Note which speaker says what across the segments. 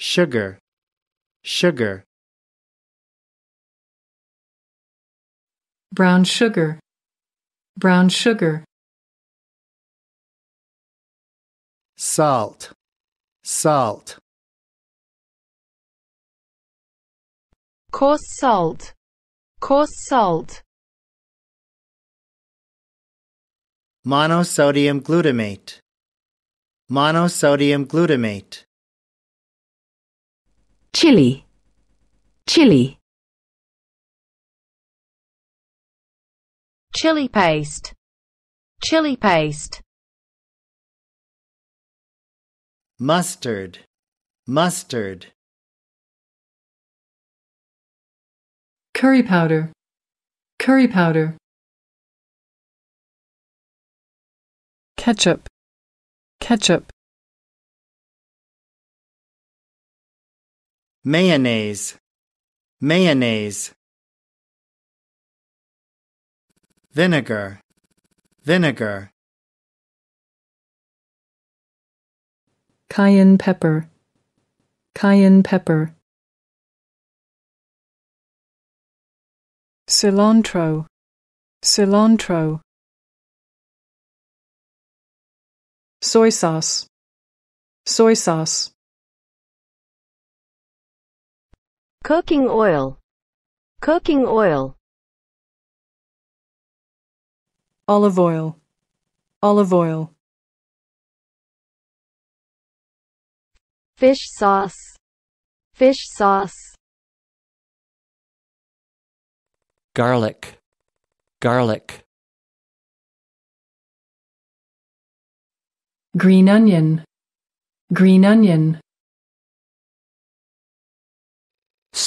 Speaker 1: sugar sugar brown sugar brown sugar salt salt coarse salt coarse salt monosodium glutamate monosodium glutamate chili, chili. Chili paste, chili paste. Mustard, mustard. Curry powder, curry powder. Ketchup, ketchup. mayonnaise mayonnaise vinegar vinegar cayenne pepper cayenne pepper cilantro cilantro soy sauce soy sauce Cooking oil. Cooking oil. Olive oil. Olive oil. Fish sauce. Fish sauce. Garlic. Garlic. Green onion. Green onion.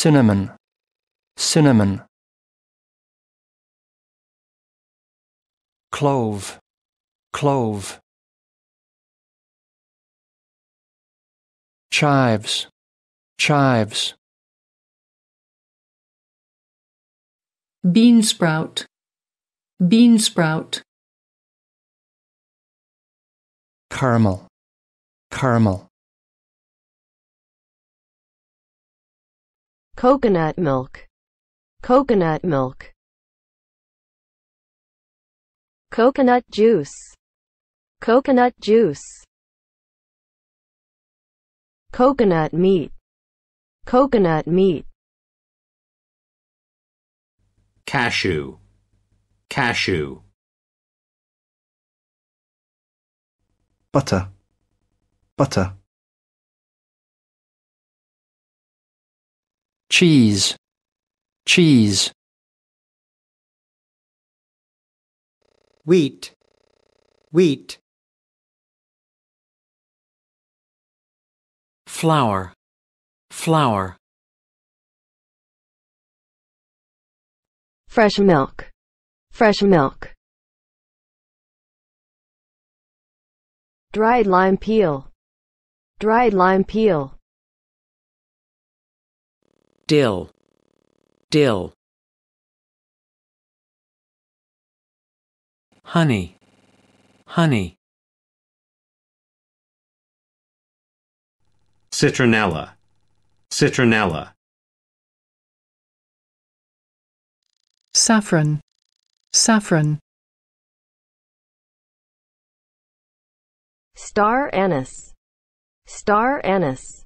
Speaker 1: cinnamon, cinnamon. Clove, clove. Chives, chives. Bean sprout, bean sprout. Caramel, caramel. coconut milk, coconut milk, coconut juice, coconut juice, coconut meat, coconut meat, cashew, cashew, butter, butter. cheese cheese wheat wheat flour flour fresh milk fresh milk dried lime peel dried lime peel dill dill honey honey citronella citronella saffron saffron star anise star anise